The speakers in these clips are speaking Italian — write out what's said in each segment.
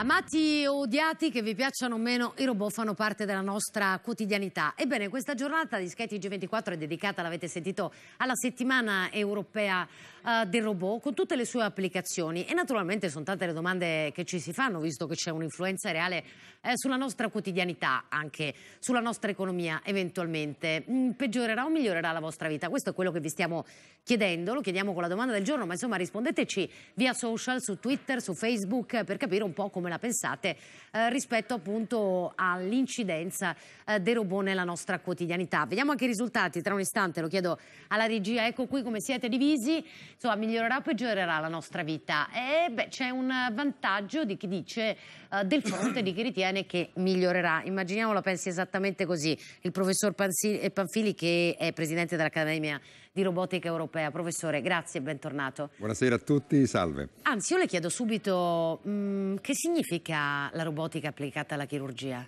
Amati o odiati che vi piacciono o meno, i robot fanno parte della nostra quotidianità. Ebbene, questa giornata di Sky g 24 è dedicata, l'avete sentito, alla settimana europea uh, del robot con tutte le sue applicazioni. E naturalmente sono tante le domande che ci si fanno, visto che c'è un'influenza reale eh, sulla nostra quotidianità, anche sulla nostra economia eventualmente. Mm, peggiorerà o migliorerà la vostra vita? Questo è quello che vi stiamo chiedendo, lo chiediamo con la domanda del giorno, ma insomma rispondeteci via social, su Twitter, su Facebook, per capire un po' come come la pensate eh, rispetto appunto all'incidenza eh, dei robot nella nostra quotidianità. Vediamo anche i risultati tra un istante, lo chiedo alla regia, ecco qui come siete divisi, insomma migliorerà o peggiorerà la nostra vita? E beh c'è un vantaggio di chi dice eh, del fronte di chi ritiene che migliorerà, immaginiamo la pensi esattamente così, il professor Panfili che è presidente dell'Accademia di robotica europea. Professore, grazie e bentornato. Buonasera a tutti, salve. Anzi, io le chiedo subito mh, mm, che significa la robotica applicata alla chirurgia?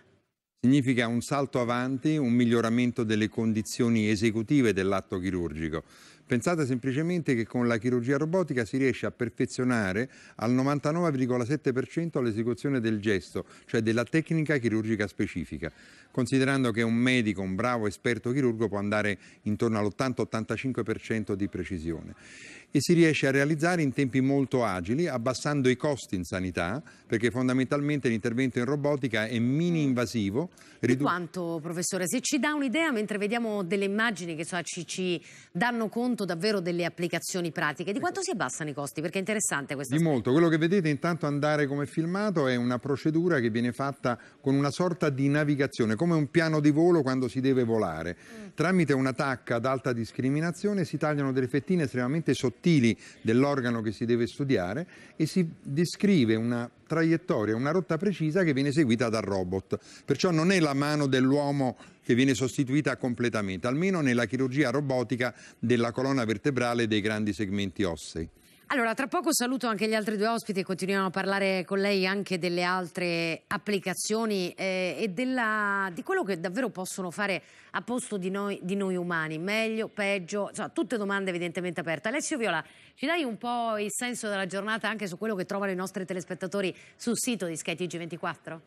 Significa un salto avanti, un miglioramento delle condizioni esecutive dell'atto chirurgico. Pensate semplicemente che con la chirurgia robotica si riesce a perfezionare al 99,7% l'esecuzione del gesto, cioè della tecnica chirurgica specifica, considerando che un medico, un bravo esperto chirurgo può andare intorno all'80-85% di precisione e si riesce a realizzare in tempi molto agili abbassando i costi in sanità perché fondamentalmente l'intervento in robotica è mini invasivo. Ridu- quanto professore? Se ci dà un'idea mentre vediamo delle immagini che so, ci, ci, danno conto davvero delle applicazioni pratiche, di ecco. quanto si abbassano i costi? Perché è interessante questo. Di aspetto. molto, quello che vedete intanto andare come filmato è una procedura che viene fatta con una sorta di navigazione, come un piano di volo quando si deve volare. Mm. Tramite una tacca ad alta discriminazione si tagliano delle fettine estremamente sottili sottili dell'organo che si deve studiare e si descrive una traiettoria, una rotta precisa che viene seguita dal robot. Perciò non è la mano dell'uomo che viene sostituita completamente, almeno nella chirurgia robotica della colonna vertebrale e dei grandi segmenti ossei. Allora, tra poco saluto anche gli altri due ospiti e continuiamo a parlare con lei anche delle altre applicazioni eh, e della, di quello che davvero possono fare a posto di noi, di noi umani, meglio, peggio, insomma, tutte domande evidentemente aperte. Alessio Viola, ci dai un po' il senso della giornata anche su quello che trovano i nostri telespettatori sul sito di SkyTG24?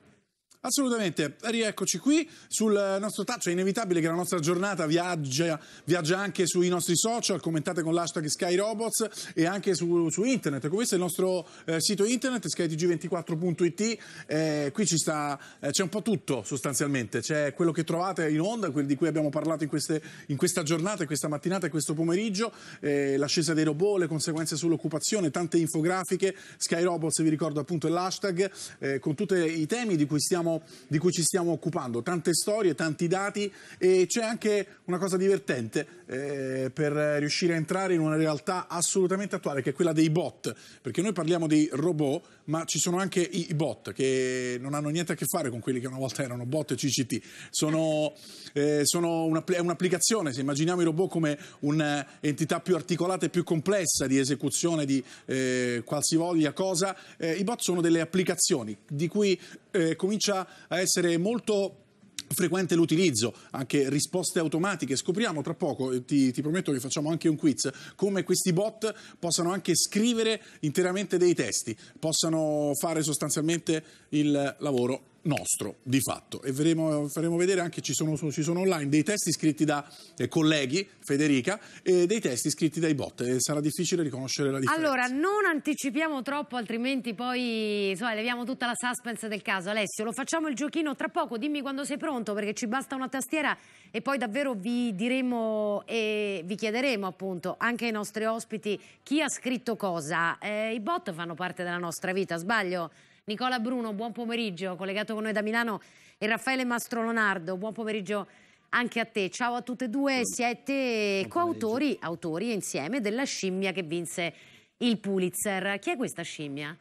Assolutamente, rieccoci qui sul nostro touch, cioè, è inevitabile che la nostra giornata viaggia, viaggia anche sui nostri social, commentate con l'hashtag SkyRobots e anche su, su internet, questo è il nostro eh, sito internet skytg24.it, eh, qui eh, c'è eh, un po' tutto sostanzialmente, c'è quello che trovate in onda, quello di cui abbiamo parlato in, queste, in questa giornata, in questa mattinata e questo pomeriggio, eh, l'ascesa dei robot, le conseguenze sull'occupazione, tante infografiche, SkyRobots vi ricordo appunto è l'hashtag, eh, con tutti i temi di cui stiamo di cui ci stiamo occupando. Tante storie, tanti dati e c'è anche una cosa divertente eh, per riuscire a entrare in una realtà assolutamente attuale che è quella dei bot, perché noi parliamo di robot, ma ci sono anche i, bot che non hanno niente a che fare con quelli che una volta erano bot e CCT. Sono, eh, sono una, è un'applicazione, se immaginiamo i robot come un'entità più articolata e più complessa di esecuzione di eh, qualsivoglia cosa, eh, i bot sono delle applicazioni di cui eh, comincia a essere molto frequente l'utilizzo, anche risposte automatiche. Scopriamo tra poco, ti, ti, prometto che facciamo anche un quiz, come questi bot possano anche scrivere interamente dei testi, possano fare sostanzialmente il lavoro nostro di fatto e veremo, faremo vedere anche ci sono, ci sono online dei testi scritti da eh, colleghi Federica e dei testi scritti dai bot e sarà difficile riconoscere la differenza allora non anticipiamo troppo altrimenti poi insomma, leviamo tutta la suspense del caso Alessio lo facciamo il giochino tra poco dimmi quando sei pronto perché ci basta una tastiera e poi davvero vi diremo e vi chiederemo appunto anche ai nostri ospiti chi ha scritto cosa eh, i bot fanno parte della nostra vita sbaglio? Nicola Bruno, buon pomeriggio, collegato con noi da Milano, e Raffaele Mastrolonardo, buon pomeriggio anche a te. Ciao a tutte e due, siete coautori, autori insieme della scimmia che vinse il Pulitzer. Chi è questa scimmia?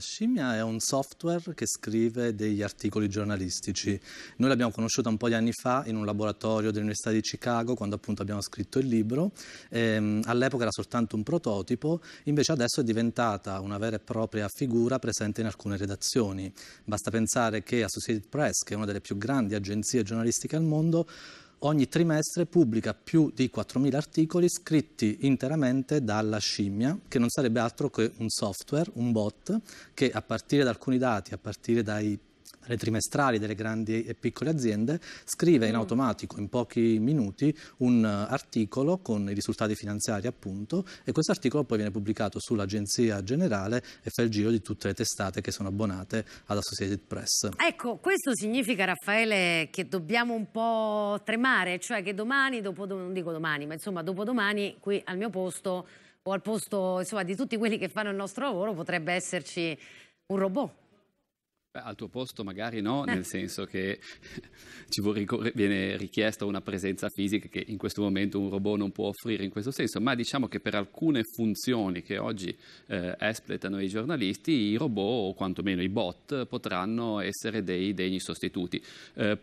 Scimmia è un software che scrive degli articoli giornalistici. Noi l'abbiamo conosciuta un po' di anni fa in un laboratorio dell'Università di Chicago, quando appunto abbiamo scritto il libro. Ehm, all'epoca era soltanto un prototipo, invece adesso è diventata una vera e propria figura presente in alcune redazioni. Basta pensare che Associated Press, che è una delle più grandi agenzie giornalistiche al mondo, ogni trimestre pubblica più di 4.000 articoli scritti interamente dalla scimmia, che non sarebbe altro che un software, un bot, che a partire da alcuni dati, a partire dai le trimestrali delle grandi e piccole aziende, scrive in mm. automatico in pochi minuti un articolo con i risultati finanziari appunto e questo articolo poi viene pubblicato sull'agenzia generale e fa il giro di tutte le testate che sono abbonate all'Associated Press. Ecco, questo significa Raffaele che dobbiamo un po' tremare, cioè che domani, dopo, non dico domani, ma insomma dopodomani qui al mio posto o al posto insomma, di tutti quelli che fanno il nostro lavoro potrebbe esserci un robot Beh, al tuo posto magari no, eh. nel senso che ci vorrei, viene richiesta una presenza fisica che in questo momento un robot non può offrire in questo senso, ma diciamo che per alcune funzioni che oggi eh, espletano i giornalisti, i robot o quantomeno i bot potranno essere dei degni sostituti. Eh,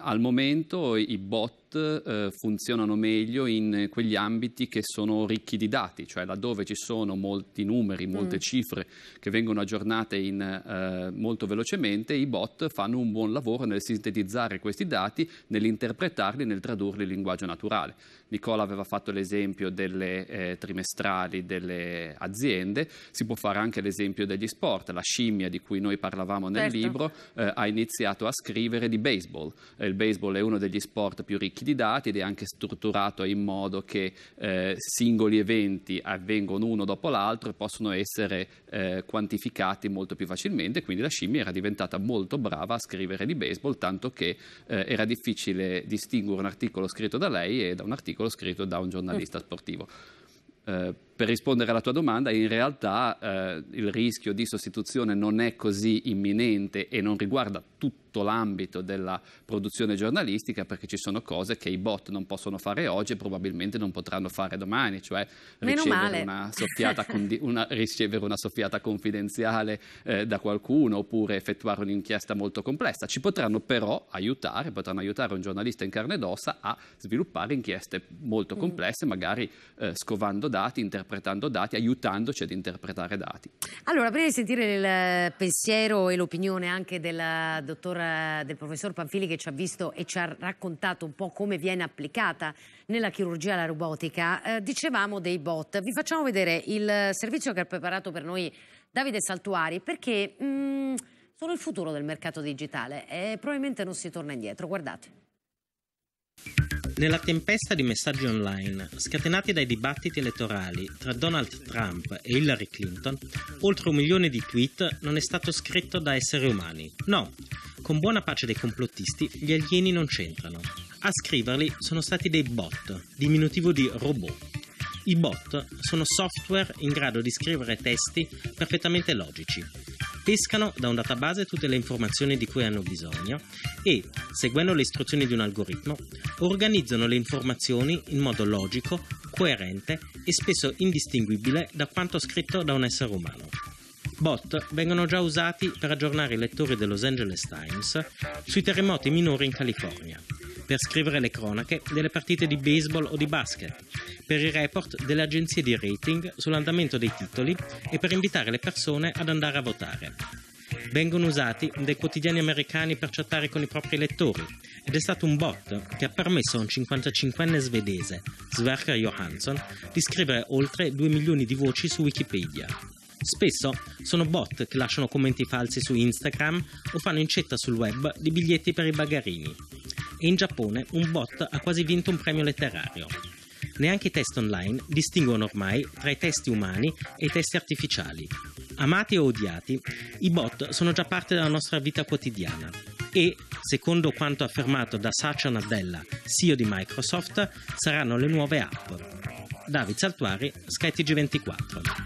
al momento i bot eh, funzionano meglio in quegli ambiti che sono ricchi di dati, cioè laddove ci sono molti numeri, molte mm. cifre che vengono aggiornate in, eh, molto velocemente, i bot fanno un buon lavoro nel sintetizzare questi dati, nell'interpretarli, nel tradurli in linguaggio naturale. Nicola aveva fatto l'esempio delle eh, trimestrali delle aziende, si può fare anche l'esempio degli sport, la scimmia di cui noi parlavamo nel certo. libro eh, ha iniziato a scrivere di baseball, eh, il baseball è uno degli sport più ricchi banchi di dati ed è anche strutturato in modo che eh, singoli eventi avvengono uno dopo l'altro e possono essere eh, quantificati molto più facilmente, quindi la scimmia era diventata molto brava a scrivere di baseball, tanto che eh, era difficile distinguere un articolo scritto da lei e da un articolo scritto da un giornalista certo. sportivo. Eh, per rispondere alla tua domanda, in realtà eh, il rischio di sostituzione non è così imminente e non riguarda tutto l'ambito della produzione giornalistica perché ci sono cose che i bot non possono fare oggi e probabilmente non potranno fare domani, cioè ricevere una, soffiata condi- una, ricevere una soffiata, confidenziale eh, da qualcuno oppure effettuare un'inchiesta molto complessa. Ci potranno però aiutare, potranno aiutare un giornalista in carne ed ossa a sviluppare inchieste molto mm. complesse, mm. magari eh, scovando dati, interpretando interpretando dati, aiutandoci ad interpretare dati. Allora, prima di sentire il pensiero e l'opinione anche della dottora, del professor Panfili che ci ha visto e ci ha raccontato un po' come viene applicata nella chirurgia la robotica, eh, dicevamo dei bot. Vi facciamo vedere il servizio che ha preparato per noi Davide Saltuari perché mh, mm, sono il futuro del mercato digitale e probabilmente non si torna indietro. Guardate. Nella tempesta di messaggi online, scatenati dai dibattiti elettorali tra Donald Trump e Hillary Clinton, oltre un milione di tweet non è stato scritto da esseri umani. No, con buona pace dei complottisti, gli alieni non c'entrano. A scriverli sono stati dei bot, diminutivo di robot. I bot sono software in grado di scrivere testi perfettamente logici, pescano da un database tutte le informazioni di cui hanno bisogno e, seguendo le istruzioni di un algoritmo, organizzano le informazioni in modo logico, coerente e spesso indistinguibile da quanto scritto da un essere umano. Bot vengono già usati per aggiornare i lettori del Los Angeles Times sui terremoti minori in California, per scrivere le cronache delle partite di baseball o di basket, per i report delle agenzie di rating sull'andamento dei titoli e per invitare le persone ad andare a votare. Vengono usati dai quotidiani americani per chattare con i propri lettori ed è stato un bot che ha permesso a un 55enne svedese, Sverker Johansson, di scrivere oltre 2 milioni di voci su Wikipedia. Spesso sono bot che lasciano commenti falsi su Instagram o fanno incetta sul web di biglietti per i bagarini e in Giappone un bot ha quasi vinto un premio letterario. Neanche i test online distinguono ormai tra i testi umani e i testi artificiali. Amati o odiati, i bot sono già parte della nostra vita quotidiana e, secondo quanto affermato da Satya Nadella, CEO di Microsoft, saranno le nuove app. David Saltuari, SkyTG24.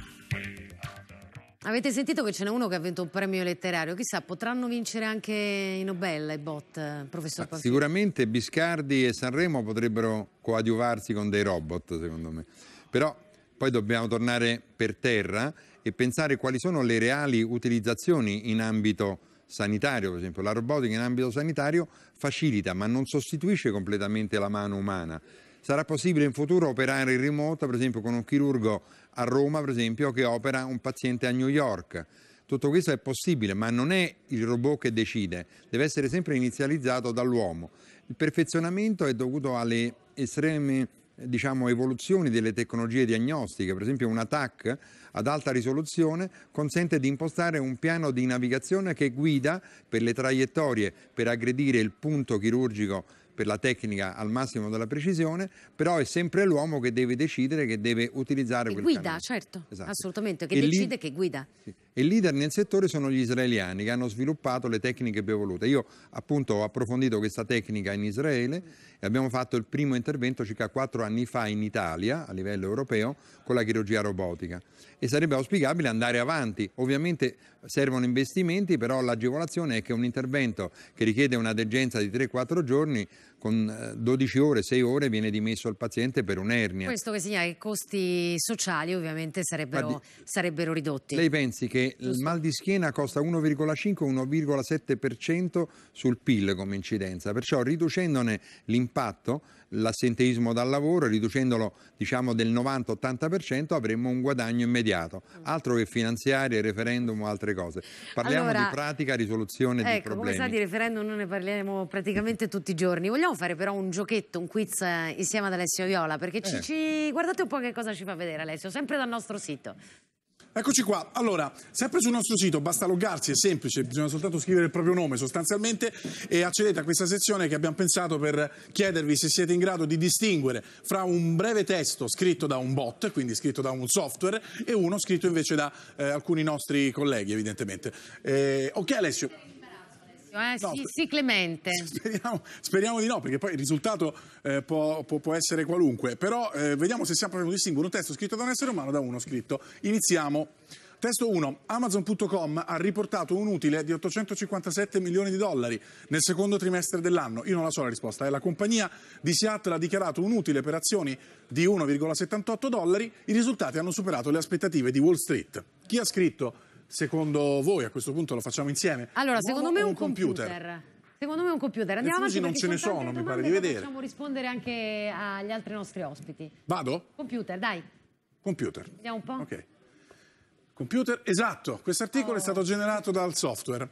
Avete sentito che ce n'è uno che ha vinto un premio letterario, chissà, potranno vincere anche i Nobel e Bot, eh, professor ah, Panfili? Sicuramente Biscardi e Sanremo potrebbero coadiuvarsi con dei robot, secondo me. Però poi dobbiamo tornare per terra e pensare quali sono le reali utilizzazioni in ambito sanitario, per esempio. La robotica in ambito sanitario facilita, ma non sostituisce completamente la mano umana. Sarà possibile in futuro operare in remoto, per esempio con un chirurgo a Roma, per esempio, che opera un paziente a New York. Tutto questo è possibile, ma non è il robot che decide, deve essere sempre inizializzato dall'uomo. Il perfezionamento è dovuto alle estreme diciamo, evoluzioni delle tecnologie diagnostiche, per esempio un TAC ad alta risoluzione consente di impostare un piano di navigazione che guida per le traiettorie per aggredire il punto chirurgico per la tecnica al massimo della precisione, però è sempre l'uomo che deve decidere, che deve utilizzare che quel guida, canale. certo, esatto. assolutamente, che e decide, lì, che guida. Sì e i leader nel settore sono gli israeliani che hanno sviluppato le tecniche più evolute. Io appunto ho approfondito questa tecnica in Israele e abbiamo fatto il primo intervento circa quattro anni fa in Italia a livello europeo con la chirurgia robotica e sarebbe auspicabile andare avanti. Ovviamente servono investimenti, però l'agevolazione è che un intervento che richiede una degenza di 3-4 giorni con 12 eh, ore, 6 ore viene dimesso il paziente per un'ernia. Questo che significa che i costi sociali ovviamente sarebbero, di... sarebbero ridotti. Lei pensi che Giusto. il mal di schiena costa 1,5-1,7% sul PIL come incidenza, perciò riducendone l'impatto l'assenteismo dal lavoro, riducendolo diciamo, del 90-80% avremmo un guadagno immediato, mm. altro che finanziarie, referendum o altre cose. Parliamo allora, di pratica risoluzione ecco, di problemi. Come sa di referendum non ne parleremo praticamente tutti i giorni. Vogliamo fare però un giochetto, un quiz eh, insieme ad Alessio Viola, perché ci, eh. ci... guardate un po' che cosa ci fa vedere Alessio, sempre dal nostro sito. Eccoci qua, allora, sempre sul nostro sito, basta loggarsi, è semplice, bisogna soltanto scrivere il proprio nome sostanzialmente e accedete a questa sezione che abbiamo pensato per chiedervi se siete in grado di distinguere fra un breve testo scritto da un bot, quindi scritto da un software, e uno scritto invece da eh, alcuni nostri colleghi evidentemente. Eh, ok Alessio? Silenzio, eh? no, sì, sì, Clemente. Speriamo, speriamo, di no, perché poi il risultato eh, può, può, può, essere qualunque. Però eh, vediamo se siamo proprio di singolo. un testo scritto da un essere umano da uno scritto. Iniziamo. Testo 1. Amazon.com ha riportato un utile di 857 milioni di dollari nel secondo trimestre dell'anno. Io non la so la risposta. Eh. La compagnia di Seattle ha dichiarato un utile per azioni di 1,78 dollari. I risultati hanno superato le aspettative di Wall Street. Chi ha scritto secondo voi? A questo punto lo facciamo insieme. Allora, L'uomo secondo me un computer. computer. Secondo me è un computer. Andiamo avanti. non ce ne sono, mi pare di vedere. Possiamo rispondere anche agli altri nostri ospiti. Vado? Computer, dai. Computer. Vediamo un po'. Ok. Computer, esatto. Quest'articolo oh. è stato generato dal software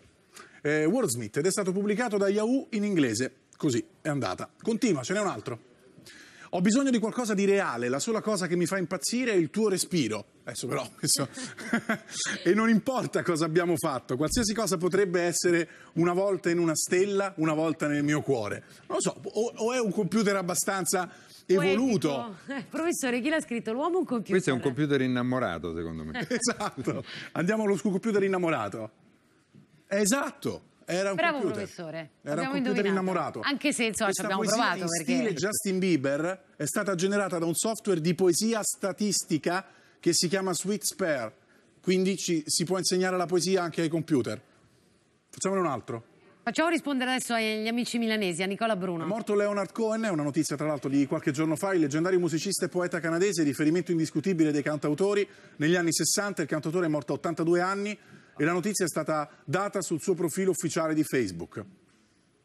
eh, Wordsmith ed è stato pubblicato da Yahoo in inglese. Così è andata. Continua, ce n'è un altro. Ho bisogno di qualcosa di reale, la sola cosa che mi fa impazzire è il tuo respiro. Adesso però, adesso... e non importa cosa abbiamo fatto, qualsiasi cosa potrebbe essere una volta in una stella, una volta nel mio cuore. Non lo so, o, o è un computer abbastanza evoluto. Eh, professore, chi l'ha scritto? L'uomo o un computer? Questo è un computer innamorato, secondo me. esatto, andiamo allo computer innamorato. Esatto. Era un Bravo computer. professore. Era abbiamo un computer innamorato. Anche se insomma Questa ci abbiamo provato. Perché... stile Justin Bieber è stata generata da un software di poesia statistica che si chiama Sweet Spare, quindi ci, si può insegnare la poesia anche ai computer. Facciamone un altro. Facciamo rispondere adesso agli amici milanesi, a Nicola Bruno. È morto Leonard Cohen, è una notizia tra l'altro di qualche giorno fa, il leggendario musicista e poeta canadese, riferimento indiscutibile dei cantautori. Negli anni 60 il cantautore è morto a 82 anni e la notizia è stata data sul suo profilo ufficiale di Facebook.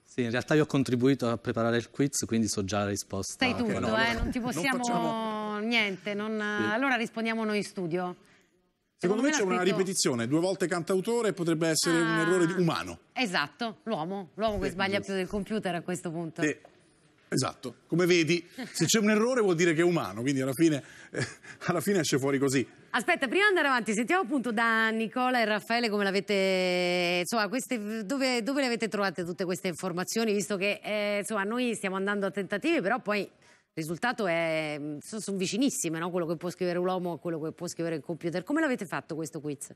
Sì, in realtà io ho contribuito a preparare il quiz, quindi so già la risposta. Stai ah, tutto, no, eh, non ti possiamo... Non facciamo niente. Non... Sì. Allora rispondiamo noi in studio. Secondo, Secondo me, c'è scritto... una ripetizione, due volte cantautore potrebbe essere ah, un errore umano. Esatto, l'uomo, l'uomo che sbaglia più del computer a questo punto. Sì. Esatto, come vedi, se c'è un errore vuol dire che è umano, quindi alla fine, eh, alla fine, esce fuori così. Aspetta, prima di andare avanti, sentiamo appunto da Nicola e Raffaele come l'avete, insomma, queste, dove, dove, le avete trovate tutte queste informazioni, visto che eh, insomma, noi stiamo andando a tentativi, però poi risultato è. sono, sono vicinissime, no? Quello che può scrivere l'uomo a quello che può scrivere il computer. Come l'avete fatto questo quiz?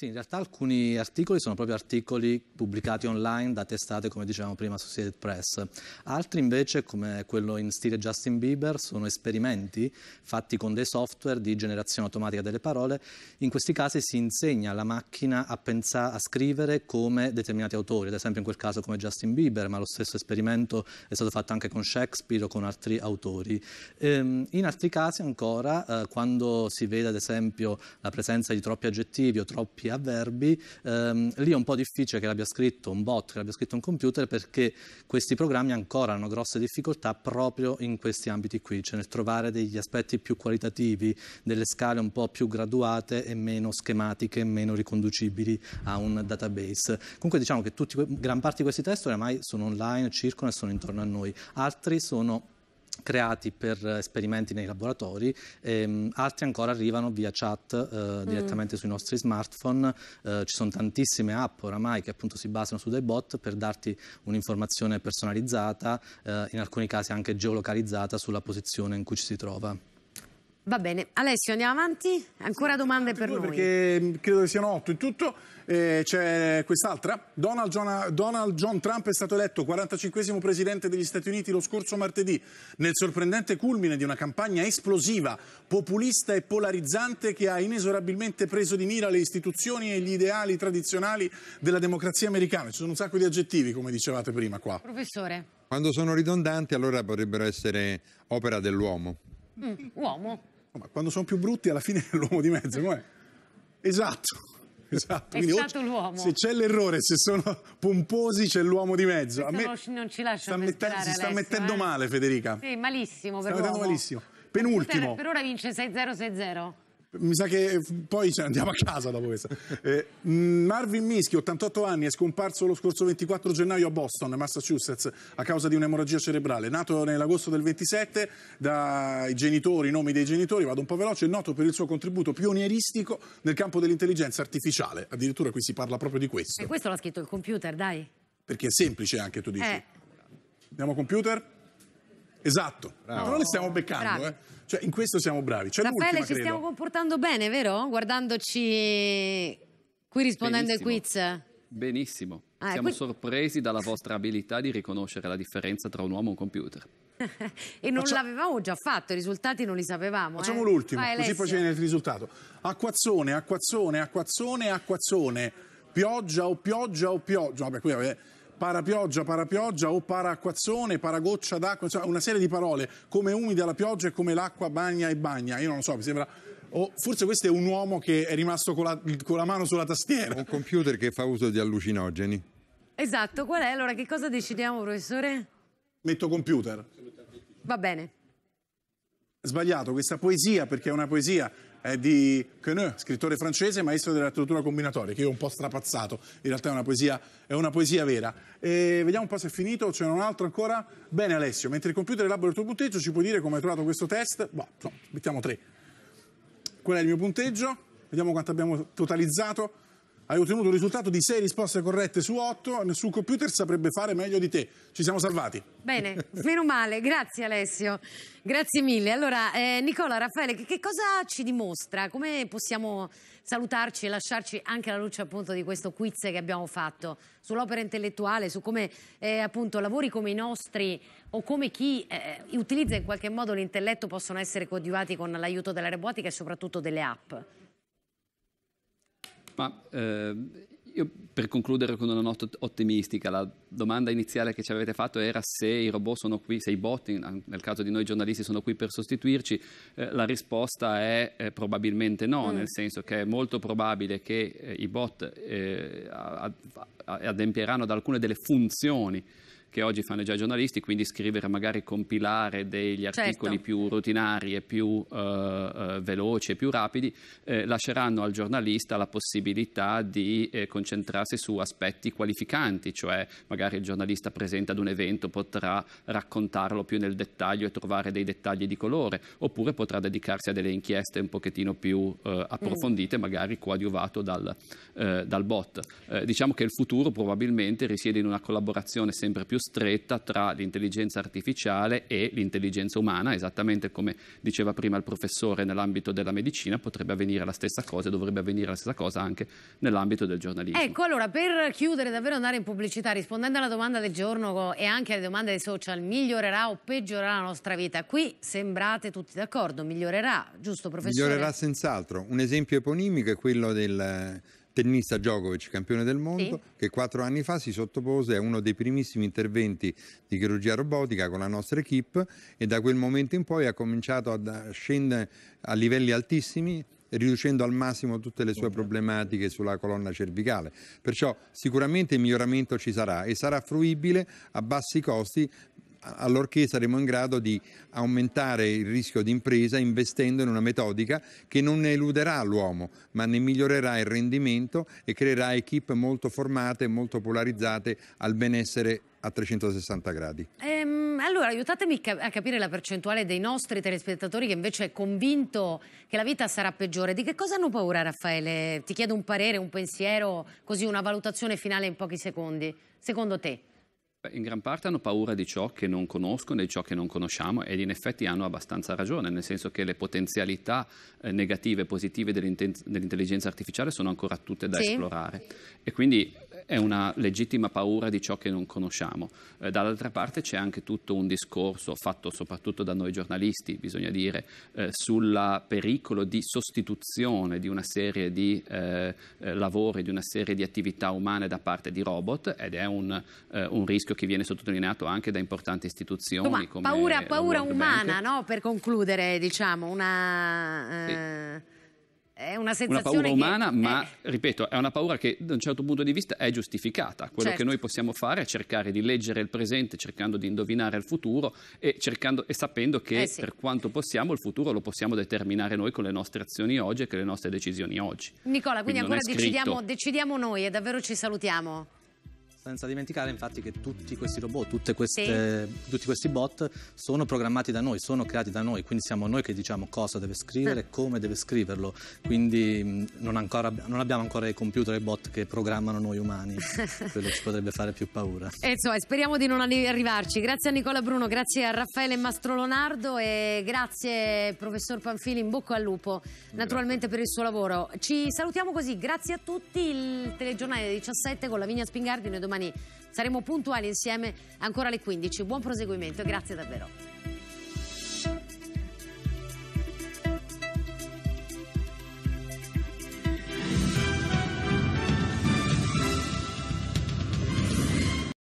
Sì, in realtà alcuni articoli sono proprio articoli pubblicati online da testate, come dicevamo prima, su Associated Press. Altri invece, come quello in stile Justin Bieber, sono esperimenti fatti con dei software di generazione automatica delle parole. In questi casi si insegna alla macchina a, pensare, a scrivere come determinati autori, ad esempio in quel caso come Justin Bieber, ma lo stesso esperimento è stato fatto anche con Shakespeare o con altri autori. Ehm, in altri casi ancora, eh, quando si vede ad esempio la presenza di troppi aggettivi o troppi determinati avverbi, ehm, lì è un po' difficile che l'abbia scritto un bot, che l'abbia scritto un computer, perché questi programmi ancora hanno grosse difficoltà proprio in questi ambiti qui, cioè nel trovare degli aspetti più qualitativi, delle scale un po' più graduate e meno schematiche, meno riconducibili a un database. Comunque diciamo che tutti, gran parte di questi test oramai sono online, circolano e sono intorno a noi, altri sono creati per esperimenti nei laboratori, ehm, altri ancora arrivano via chat eh, direttamente mm. sui nostri smartphone, eh, ci sono tantissime app oramai che appunto si basano su dei bot per darti un'informazione personalizzata, eh, in alcuni casi anche geolocalizzata sulla posizione in cui ci si trova. Va bene, Alessio andiamo avanti, ancora domande per noi. Perché mm, credo che siano otto in tutto, eh, c'è quest'altra, Donald John, Donald John Trump è stato eletto 45 presidente degli Stati Uniti lo scorso martedì, nel sorprendente culmine di una campagna esplosiva, populista e polarizzante che ha inesorabilmente preso di mira le istituzioni e gli ideali tradizionali della democrazia americana. Ci sono un sacco di aggettivi come dicevate prima qua. Professore. Quando sono ridondanti allora potrebbero essere opera dell'uomo. Mm, uomo ma quando sono più brutti alla fine è l'uomo di mezzo, com'è? Esatto. Esatto, è Quindi, stato l'uomo. Se c'è l'errore, se sono pomposi, c'è l'uomo di mezzo. A me non ci lascia sta mettendo, si sta Alessio, mettendo eh? male, Federica. Sì, malissimo. Per sta mettendo malissimo. Penultimo. Per, per ora vince 6-0-6-0 mi sa che poi cioè, andiamo a casa dopo questo. Eh, Marvin Mischi, 88 anni, è scomparso lo scorso 24 gennaio a Boston, Massachusetts, a causa di un'emorragia cerebrale. Nato nell'agosto del 27 dai genitori, nomi dei genitori, vado un po' veloce, è noto per il suo contributo pionieristico nel campo dell'intelligenza artificiale. Addirittura qui si parla proprio di questo. E questo l'ha scritto il computer, dai. Perché è semplice anche, tu dici. Eh. Andiamo a computer? Esatto, Bravo. però le stiamo beccando, eh. cioè, in questo siamo bravi. C'è Raffaele, ci credo. stiamo comportando bene, vero? Guardandoci qui rispondendo ai quiz. Benissimo, ah, siamo qui... sorpresi dalla vostra abilità di riconoscere la differenza tra un uomo e un computer. e non Facciamo... l'avevamo già fatto, i risultati non li sapevamo. Eh. Facciamo eh? l'ultimo, Vai, così poi c'è il risultato. Acquazzone, acquazzone, acquazzone, acquazzone, pioggia o pioggia o pioggia. Vabbè, qui vabbè parapioggia, parapioggia o paraacquazzone, paragoccia d'acqua, insomma una serie di parole, come umida la pioggia e come l'acqua bagna e bagna. Io non lo so, mi sembra o forse questo è un uomo che è rimasto con la, con la, mano sulla tastiera. Un computer che fa uso di allucinogeni. Esatto, qual è? Allora che cosa decidiamo, professore? Metto computer. Va bene. Sbagliato, questa poesia, perché è una poesia è eh, di Queneux, scrittore francese, maestro della letteratura combinatoria, che io ho un po' strapazzato, in realtà è una poesia, è una poesia vera. E vediamo un po' se è finito, c'è un altro ancora. Bene Alessio, mentre il computer elabora il tuo punteggio ci puoi dire come hai trovato questo test? Boh, no, mettiamo tre. Qual è il mio punteggio? Vediamo quanto abbiamo totalizzato hai ottenuto un risultato di 6 risposte corrette su 8, nessun computer saprebbe fare meglio di te. Ci siamo salvati. Bene, meno male, grazie Alessio, grazie mille. Allora, eh, Nicola, Raffaele, che, che, cosa ci dimostra? Come possiamo salutarci e lasciarci anche alla luce appunto di questo quiz che abbiamo fatto sull'opera intellettuale, su come eh, appunto lavori come i nostri o come chi eh, utilizza in qualche modo l'intelletto possono essere coadiuvati con l'aiuto della robotica e soprattutto delle app? Ma eh, io per concludere con una nota ottimistica, la domanda iniziale che ci avete fatto era se i robot sono qui, se i bot, nel caso di noi giornalisti, sono qui per sostituirci. Eh, la risposta è eh, probabilmente no, mm. nel senso che è molto probabile che eh, i bot eh, adempieranno ad alcune delle funzioni che oggi fanno già i giornalisti, quindi scrivere, magari compilare degli certo. articoli certo. più rutinari e più eh, eh, veloci e più rapidi, eh, lasceranno al giornalista la possibilità di eh, concentrarsi su aspetti qualificanti, cioè magari il giornalista presente ad un evento potrà raccontarlo più nel dettaglio e trovare dei dettagli di colore, oppure potrà dedicarsi a delle inchieste un pochettino più eh, approfondite, mm. magari coadiuvato dal, eh, dal bot. diciamo che il futuro probabilmente risiede in una collaborazione sempre più più stretta tra l'intelligenza artificiale e l'intelligenza umana, esattamente come diceva prima il professore nell'ambito della medicina, potrebbe avvenire la stessa cosa e dovrebbe avvenire la stessa cosa anche nell'ambito del giornalismo. Ecco, allora, per chiudere, davvero andare in pubblicità, rispondendo alla domanda del giorno e anche alle domande dei social, migliorerà o peggiorerà la nostra vita? Qui sembrate tutti d'accordo, migliorerà, giusto professore? Migliorerà senz'altro. Un esempio eponimico è quello del tennista Djokovic, campione del mondo, sì. che quattro anni fa si sottopose a uno dei primissimi interventi di chirurgia robotica con la nostra equip e da quel momento in poi ha cominciato a scendere a livelli altissimi riducendo al massimo tutte le sue problematiche sulla colonna cervicale. Perciò sicuramente il miglioramento ci sarà e sarà fruibile a bassi costi allorché saremo in grado di aumentare il rischio di impresa investendo in una metodica che non ne eluderà l'uomo, ma ne migliorerà il rendimento e creerà equip molto formate, molto polarizzate al benessere a 360 gradi. Ehm, allora, aiutatemi a capire la percentuale dei nostri telespettatori che invece è convinto che la vita sarà peggiore. Di che cosa hanno paura, Raffaele? Ti chiedo un parere, un pensiero, così una valutazione finale in pochi secondi. Secondo te? In gran parte hanno paura di ciò che non conoscono e di ciò che non conosciamo ed in effetti hanno abbastanza ragione, nel senso che le potenzialità eh, negative e positive dell'intelligenza artificiale sono ancora tutte da sì. esplorare e quindi eh, è una legittima paura di ciò che non conosciamo. Eh, dall'altra parte c'è anche tutto un discorso fatto soprattutto da noi giornalisti, bisogna dire, eh, sul pericolo di sostituzione di una serie di eh, eh, lavori, di una serie di attività umane da parte di robot ed è un, un rischio rischio che viene sottolineato anche da importanti istituzioni. Ma come paura, paura umana, no? per concludere, diciamo, una... Sì. Eh, è una sensazione. Una paura umana, che... ma eh. ripeto, è una paura che da un certo punto di vista è giustificata. Quello certo. che noi possiamo fare è cercare di leggere il presente, cercando di indovinare il futuro e, cercando, e sapendo che eh sì. per quanto possiamo il futuro lo possiamo determinare noi con le nostre azioni oggi e con le nostre decisioni oggi. Nicola, quindi, quindi ancora decidiamo, decidiamo noi e davvero ci salutiamo senza dimenticare infatti che tutti questi robot, queste, sì. tutti questi bot sono programmati da noi, sono creati da noi, quindi siamo noi che diciamo cosa deve scrivere, ah. come deve scriverlo, quindi mm, non, ancora, non abbiamo ancora i computer e i bot che programmano noi umani, quello ci potrebbe fare più paura. E insomma, speriamo di non arrivarci. Grazie a Nicola Bruno, grazie a Raffaele Mastrolonardo e grazie professor Panfili, in bocca al lupo naturalmente grazie. per il suo lavoro. Ci salutiamo così, grazie a tutti, il telegiornale 17 con la Vigna Spingardi, noi domani domani saremo puntuali insieme ancora alle 15. Buon proseguimento grazie davvero.